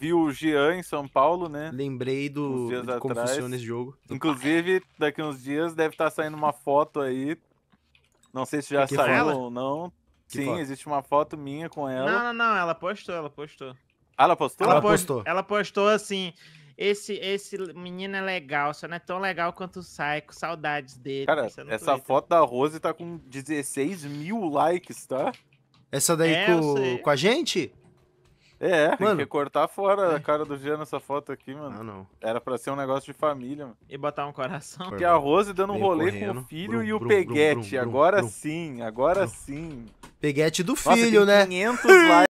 vi o Jean em São Paulo, né? Lembrei do de como atrás. funciona esse jogo. Inclusive, daqui uns dias deve estar tá saindo uma foto aí. Não sei se já que saiu ou não. Que Sim, foto? existe uma foto minha com ela. Não, não, não, ela postou, ela postou. Ah, ela postou? Ela, postou. postou. Ela postou assim: esse, esse menino é legal, só não é tão legal quanto o Psycho, saudades dele. Cara, é essa Twitter. foto da Rose tá com 16 mil likes, tá? Essa daí é, com, com a gente? É, mano. tem que cortar fora a é. cara do Jean nessa foto aqui, mano. Ah, não. Era pra ser um negócio de família, mano. E botar um coração. Que a Rose dando um rolê correndo. com o filho brum, e o brum, Peguete. Brum, agora sim, agora sim. Peguete do filho, Nossa, né? 500 likes.